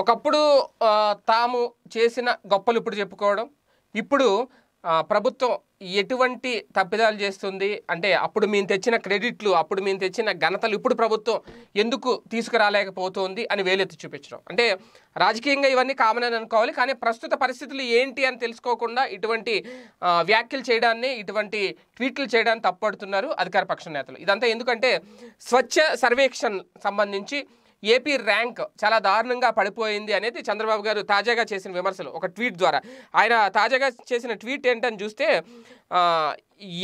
ఒకప్పుడు తాము చేసిన గొప్పలు ఇప్పుడు చెప్పుకోవడం ఇప్పుడు ప్రభుత్వం ఎటువంటి తప్పిదాలు చేస్తుంది అంటే అప్పుడు మేము తెచ్చిన క్రెడిట్లు అప్పుడు మేము తెచ్చిన ఘనతలు ఇప్పుడు ప్రభుత్వం ఎందుకు తీసుకురాలేకపోతుంది అని వేలెత్తి చూపించడం అంటే రాజకీయంగా ఇవన్నీ కామన్ అని అనుకోవాలి కానీ ప్రస్తుత పరిస్థితులు ఏంటి అని తెలుసుకోకుండా ఇటువంటి వ్యాఖ్యలు చేయడాన్ని ఇటువంటి ట్వీట్లు చేయడాన్ని తప్పడుతున్నారు అధికార పక్ష నేతలు ఇదంతా ఎందుకంటే స్వచ్ఛ సర్వేక్షణ్ సంబంధించి ఏపీ ర్యాంక్ చాలా దారుణంగా పడిపోయింది అనేది చంద్రబాబు గారు తాజాగా చేసిన విమర్శలు ఒక ట్వీట్ ద్వారా ఆయన తాజాగా చేసిన ట్వీట్ ఏంటని చూస్తే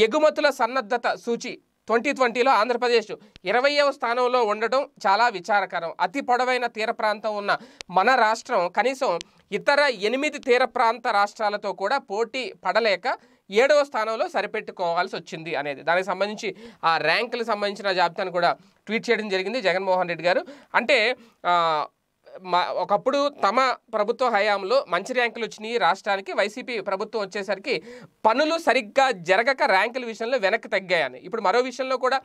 ఎగుమతుల సన్నద్ధత సూచి ట్వంటీ ట్వంటీలో ఆంధ్రప్రదేశ్ ఇరవయవ స్థానంలో ఉండటం చాలా విచారకరం అతి పొడవైన తీర ప్రాంతం ఉన్న మన రాష్ట్రం కనీసం ఇతర ఎనిమిది తీర ప్రాంత రాష్ట్రాలతో కూడా పోటీ పడలేక ఏడవ స్థానంలో సరిపెట్టుకోవాల్సి వచ్చింది అనేది దానికి సంబంధించి ఆ ర్యాంకులకు సంబంధించిన జాబితాను కూడా ట్వీట్ చేయడం జరిగింది జగన్మోహన్ రెడ్డి గారు అంటే ఒకప్పుడు తమ ప్రభుత్వ హయాంలో మంచి ర్యాంకులు వచ్చినాయి రాష్ట్రానికి వైసీపీ ప్రభుత్వం వచ్చేసరికి పనులు సరిగ్గా జరగక ర్యాంకుల విషయంలో వెనక్కి తగ్గాయని ఇప్పుడు మరో విషయంలో కూడా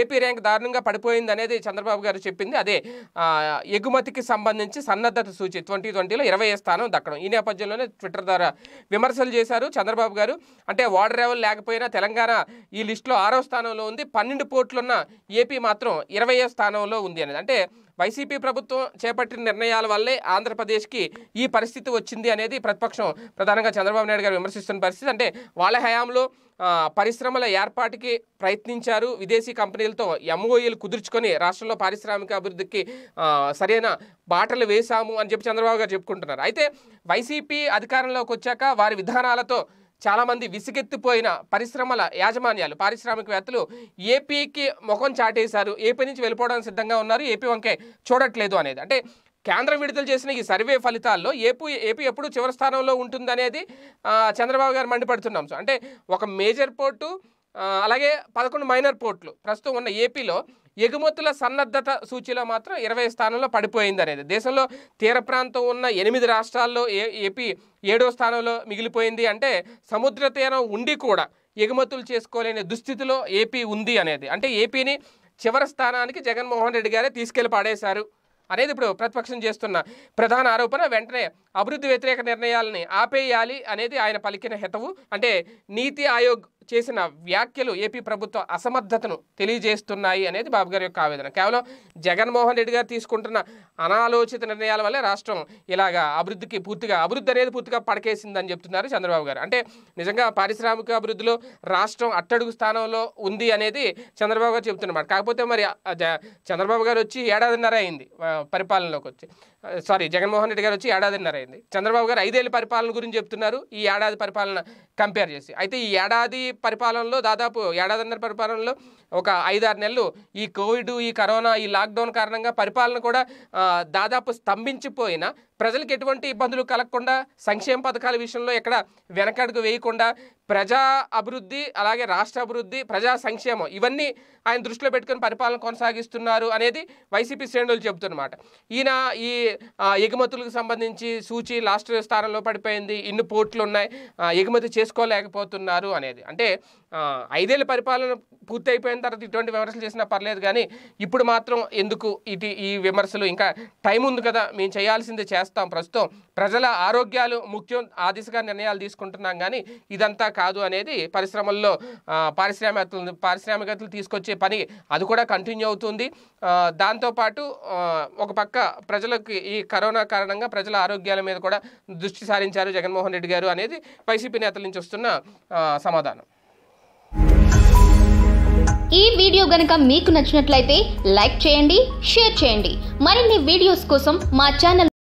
ఏపీ ర్యాంక్ దారుణంగా పడిపోయింది అనేది చంద్రబాబు గారు చెప్పింది అదే ఎగుమతికి సంబంధించి సన్నద్ధత సూచి ట్వంటీ ట్వంటీలో ఇరవై స్థానం దక్కడం ఈ నేపథ్యంలోనే ట్విట్టర్ ద్వారా విమర్శలు చేశారు చంద్రబాబు గారు అంటే వాటర్ రేవల్ లేకపోయినా తెలంగాణ ఈ లిస్టులో ఆరో స్థానంలో ఉంది పన్నెండు పోట్లున్న ఏపీ మాత్రం ఇరవై స్థానంలో ఉంది అనేది అంటే వైసీపీ ప్రభుత్వం చేపట్టిన నిర్ణయాల వల్లే ఆంధ్రప్రదేశ్కి ఈ పరిస్థితి వచ్చింది అనేది ప్రతిపక్షం ప్రధానంగా చంద్రబాబు నాయుడు గారు విమర్శిస్తున్న పరిస్థితి అంటే వాళ్ళ హయాంలో పరిశ్రమల ఏర్పాటుకి ప్రయత్నించారు విదేశీ కంపెనీలతో ఎంఓఈలు కుదుర్చుకొని రాష్ట్రంలో పారిశ్రామిక అభివృద్ధికి సరైన బాటలు వేశాము అని చెప్పి చంద్రబాబు గారు చెప్పుకుంటున్నారు అయితే వైసీపీ అధికారంలోకి వచ్చాక వారి విధానాలతో చాలామంది విసిగెత్తిపోయిన పరిశ్రమల యాజమాన్యాలు పారిశ్రామికవేత్తలు ఏపీకి ముఖం చాటేశారు ఏపీ నుంచి వెళ్ళిపోవడానికి సిద్ధంగా ఉన్నారు ఏపీ వంకే చూడట్లేదు అనేది అంటే కేంద్రం విడుదల చేసిన ఈ సర్వే ఫలితాల్లో ఏపీ ఏపీ ఎప్పుడు చివరి స్థానంలో ఉంటుందనేది చంద్రబాబు గారు మండిపడుతున్నాం సో అంటే ఒక మేజర్ పోర్టు అలాగే పదకొండు మైనర్ పోర్ట్లు ప్రస్తుతం ఉన్న ఏపీలో ఎగుమతుల సన్నద్ధత సూచిలో మాత్రం ఇరవై స్థానంలో పడిపోయింది అనేది దేశంలో తీర ప్రాంతం ఉన్న ఎనిమిది రాష్ట్రాల్లో ఏపీ ఏడో స్థానంలో మిగిలిపోయింది అంటే సముద్ర తీరం ఉండి కూడా ఎగుమతులు చేసుకోలేని దుస్థితిలో ఏపీ ఉంది అనేది అంటే ఏపీని చివరి స్థానానికి జగన్మోహన్ రెడ్డి గారే తీసుకెళ్లి పాడేశారు అనేది ఇప్పుడు ప్రతిపక్షం చేస్తున్న ప్రధాన ఆరోపణ వెంటనే అభివృద్ధి వ్యతిరేక నిర్ణయాలని ఆపేయాలి అనేది ఆయన పలికిన హితవు అంటే నీతి ఆయోగ్ చేసిన వ్యాఖ్యలు ఏపీ ప్రభుత్వ అసమర్థతను తెలియజేస్తున్నాయి అనేది బాబు గారి యొక్క ఆవేదన కేవలం జగన్మోహన్ రెడ్డి గారు తీసుకుంటున్న అనాలోచిత నిర్ణయాల వల్లే రాష్ట్రం ఇలాగా అభివృద్ధికి పూర్తిగా అభివృద్ధి అనేది పూర్తిగా పడకేసిందని చెప్తున్నారు చంద్రబాబు గారు అంటే నిజంగా పారిశ్రామిక అభివృద్ధిలో రాష్ట్రం అట్టడుగు స్థానంలో ఉంది అనేది చంద్రబాబు గారు చెప్తున్నమాట కాకపోతే మరి చంద్రబాబు గారు వచ్చి ఏడాదిన్నర అయింది పరిపాలనలోకి వచ్చి సారీ జగన్మోహన్ రెడ్డి గారు వచ్చి ఏడాదిన్నర అయింది చంద్రబాబు గారు ఐదేళ్ళ పరిపాలన గురించి చెప్తున్నారు ఈ ఏడాది పరిపాలన కంపేర్ చేసి అయితే ఈ ఏడాది పరిపాలనలో దాదాపు ఏడాదిన్నర పరిపాలనలో ఒక ఐదారు నెలలు ఈ కోవిడ్ ఈ కరోనా ఈ లాక్డౌన్ కారణంగా పరిపాలన కూడా దాదాపు స్తంభించిపోయిన ప్రజలకు ఎటువంటి ఇబ్బందులు కలగకుండా సంక్షేమ పథకాల విషయంలో ఎక్కడ వెనకడుగు వేయకుండా ప్రజా అభివృద్ధి అలాగే రాష్ట్ర అభివృద్ధి ప్రజా సంక్షేమం ఇవన్నీ ఆయన దృష్టిలో పెట్టుకుని పరిపాలన కొనసాగిస్తున్నారు అనేది వైసీపీ శ్రేణులు చెబుతున్నమాట ఈయన ఈ ఎగుమతులకు సంబంధించి సూచి లాస్ట్ స్థానంలో పడిపోయింది ఇన్ని పోర్ట్లు ఉన్నాయి ఎగుమతి చేసుకోలేకపోతున్నారు అనేది అంటే ఐదేళ్ళ పరిపాలన పూర్తయిపోయిన తర్వాత ఇటువంటి విమర్శలు చేసినా పర్లేదు కానీ ఇప్పుడు మాత్రం ఎందుకు ఇది ఈ విమర్శలు ఇంకా టైం ఉంది కదా మేము చేయాల్సిందే చేస్తాం చేస్తాం ప్రస్తుతం ప్రజల ఆరోగ్యాలు ముఖ్యం ఆ దిశగా నిర్ణయాలు తీసుకుంటున్నాం కానీ ఇదంతా కాదు అనేది పరిశ్రమల్లో పారిశ్రామికలు పారిశ్రామికతలు తీసుకొచ్చే పని అది కూడా కంటిన్యూ అవుతుంది దాంతోపాటు ఒక పక్క ప్రజలకు ఈ కరోనా కారణంగా ప్రజల ఆరోగ్యాల మీద కూడా దృష్టి సారించారు జగన్మోహన్ రెడ్డి గారు అనేది వైసీపీ నేతల నుంచి వస్తున్న సమాధానం ఈ వీడియో గనక మీకు నచ్చినట్లయితే లైక్ చేయండి షేర్ చేయండి మరిన్ని వీడియోస్ కోసం మా ఛానల్